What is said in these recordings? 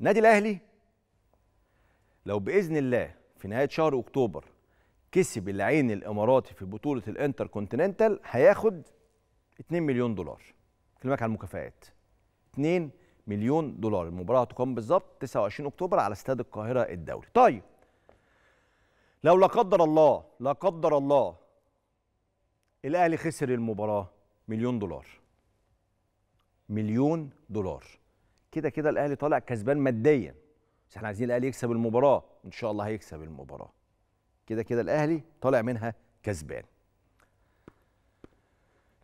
النادي الاهلي لو باذن الله في نهايه شهر اكتوبر كسب العين الاماراتي في بطوله الانتر كونتيننتال هياخد 2 مليون دولار كلمك على المكافآت 2 مليون دولار المباراه هتقام بالظبط 29 اكتوبر على استاد القاهره الدولي طيب لو لا قدر الله لا قدر الله الاهلي خسر المباراه مليون دولار مليون دولار كده كده الاهلي طالع كسبان ماديا بس احنا عايزين الاهلي يكسب المباراه ان شاء الله هيكسب المباراه كده كده الاهلي طالع منها كسبان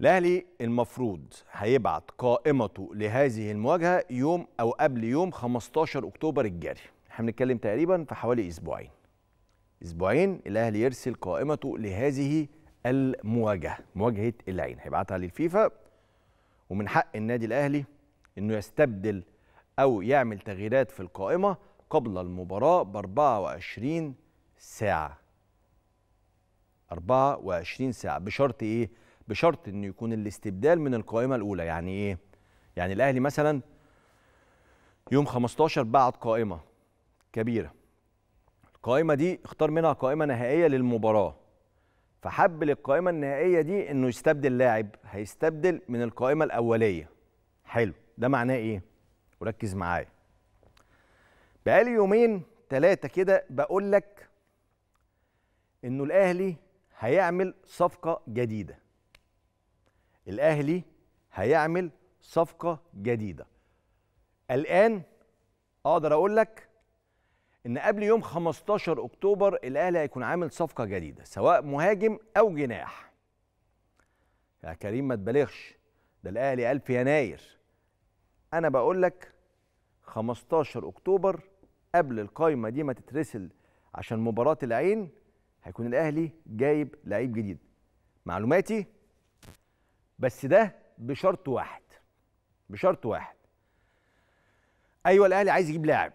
الاهلي المفروض هيبعت قائمته لهذه المواجهه يوم او قبل يوم 15 اكتوبر الجاري احنا بنتكلم تقريبا في حوالي اسبوعين اسبوعين الاهلي يرسل قائمته لهذه المواجهه مواجهه العين هيبعتها للفيفا ومن حق النادي الاهلي انه يستبدل أو يعمل تغييرات في القائمة قبل المباراة ب 24 ساعة 24 ساعة بشرط إيه؟ بشرط إنه يكون الاستبدال من القائمة الأولى يعني إيه؟ يعني الأهلي مثلا يوم 15 بعت قائمة كبيرة القائمة دي اختار منها قائمة نهائية للمباراة فحب للقائمة النهائية دي إنه يستبدل لاعب هيستبدل من القائمة الأولية حلو ده معناه إيه؟ وركز معايا بقالي يومين تلاتة كده بقول لك انه الاهلي هيعمل صفقه جديده الاهلي هيعمل صفقه جديده الان اقدر اقول لك ان قبل يوم 15 اكتوبر الاهلي هيكون عامل صفقه جديده سواء مهاجم او جناح يا كريم ما تبالغش ده الاهلي قال في يناير انا بقول لك 15 اكتوبر قبل القايمه دي ما تترسل عشان مباراه العين هيكون الاهلي جايب لعيب جديد معلوماتي بس ده بشرط واحد بشرط واحد ايوه الاهلي عايز يجيب لاعب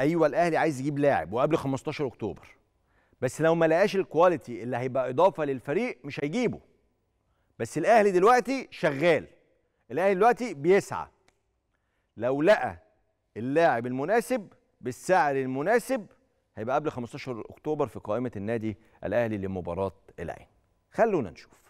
ايوه الاهلي عايز يجيب لاعب وقبل 15 اكتوبر بس لو ما لقاش الكواليتي اللي هيبقى اضافه للفريق مش هيجيبه بس الاهلي دلوقتي شغال الاهلي دلوقتي بيسعى لو لقى اللاعب المناسب بالسعر المناسب هيبقى قبل 15 اكتوبر في قائمه النادي الاهلي لمباراه العين خلونا نشوف